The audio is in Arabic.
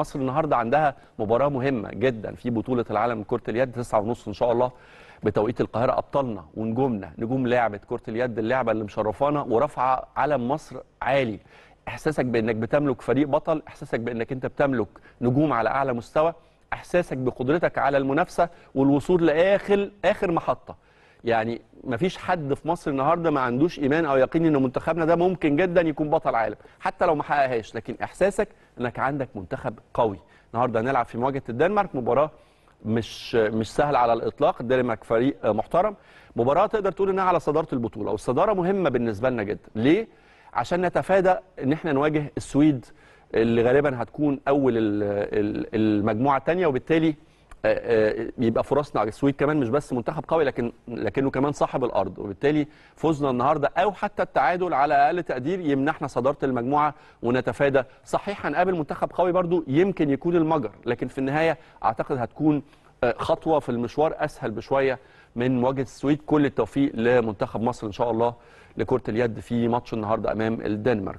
مصر النهارده عندها مباراه مهمه جدا في بطوله العالم كره اليد 9 ونص ان شاء الله بتوقيت القاهره ابطالنا ونجومنا نجوم لعبه كره اليد اللعبه اللي مشرفانا ورافعه علم مصر عالي احساسك بانك بتملك فريق بطل احساسك بانك انت بتملك نجوم على اعلى مستوى احساسك بقدرتك على المنافسه والوصول لاخر اخر محطه يعني ما فيش حد في مصر النهارده ما عندوش ايمان او يقين ان منتخبنا ده ممكن جدا يكون بطل عالم حتى لو ما حققهاش لكن احساسك انك عندك منتخب قوي النهارده هنلعب في مواجهه الدنمارك مباراه مش مش سهل على الاطلاق الدنمارك فريق محترم مباراه تقدر تقول انها على صداره البطوله والصداره مهمه بالنسبه لنا جدا ليه عشان نتفادى ان احنا نواجه السويد اللي غالبا هتكون اول المجموعه الثانيه وبالتالي آه، آه، يبقى فرصنا على السويد كمان مش بس منتخب قوي لكن لكنه كمان صاحب الارض وبالتالي فوزنا النهارده او حتى التعادل على اقل تقدير يمنحنا صداره المجموعه ونتفادى صحيح هنقابل منتخب قوي برضو يمكن يكون المجر لكن في النهايه اعتقد هتكون آه، خطوه في المشوار اسهل بشويه من مواجهه السويد كل التوفيق لمنتخب مصر ان شاء الله لكره اليد في ماتش النهارده امام الدنمارك